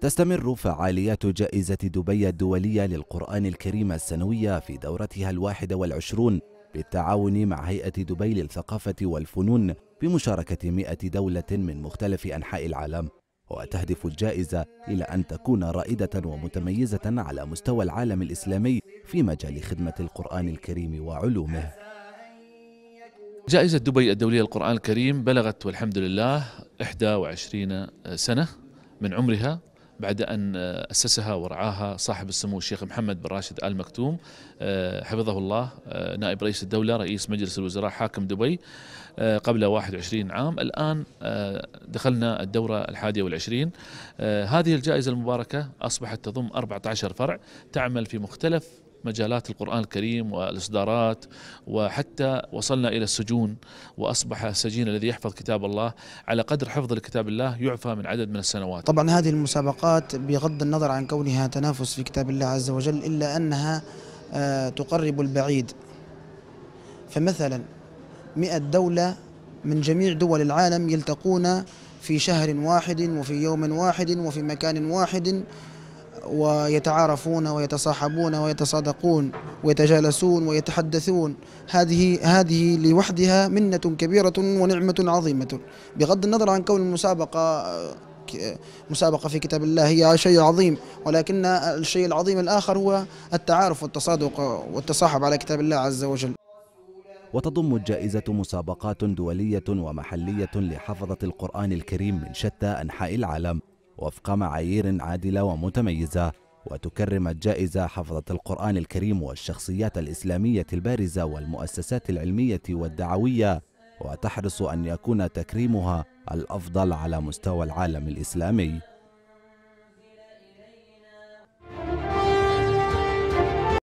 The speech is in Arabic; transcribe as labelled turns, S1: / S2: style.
S1: تستمر فعاليات جائزة دبي الدولية للقرآن الكريم السنوية في دورتها الواحدة والعشرون بالتعاون مع هيئة دبي للثقافة والفنون بمشاركة 100 دولة من مختلف أنحاء العالم وتهدف الجائزة إلى أن تكون رائدة ومتميزة على مستوى العالم الإسلامي في مجال خدمة القرآن الكريم وعلومه
S2: جائزة دبي الدولية للقرآن الكريم بلغت والحمد لله 21 سنة من عمرها بعد أن أسسها ورعاها صاحب السمو الشيخ محمد بن راشد آل مكتوم آه، حفظه الله آه، نائب رئيس الدولة رئيس مجلس الوزراء حاكم دبي آه، قبل 21 عام الآن دخلنا الدورة الحادية والعشرين هذه الجائزة المباركة أصبحت تضم 14 فرع تعمل في مختلف مجالات القرآن الكريم والإصدارات وحتى وصلنا إلى السجون وأصبح السجين الذي يحفظ كتاب الله على قدر حفظ لكتاب الله يعفى من عدد من السنوات
S3: طبعا هذه المسابقات بغض النظر عن كونها تنافس في كتاب الله عز وجل إلا أنها آه، تقرب البعيد فمثلا 100 دولة من جميع دول العالم يلتقون في شهر واحد وفي يوم واحد وفي مكان واحد ويتعارفون ويتصاحبون ويتصادقون ويتجالسون ويتحدثون هذه هذه لوحدها منة كبيرة ونعمة عظيمة بغض النظر عن كون المسابقة مسابقة في كتاب الله هي شيء عظيم ولكن الشيء العظيم الآخر هو التعارف والتصادق والتصاحب على كتاب الله عز وجل
S1: وتضم الجائزة مسابقات دولية ومحلية لحفظة القرآن الكريم من شتى أنحاء العالم وفق معايير عادلة ومتميزة وتكرم الجائزة حفظة القرآن الكريم والشخصيات الإسلامية البارزة والمؤسسات العلمية والدعوية وتحرص أن يكون تكريمها الأفضل على مستوى العالم الإسلامي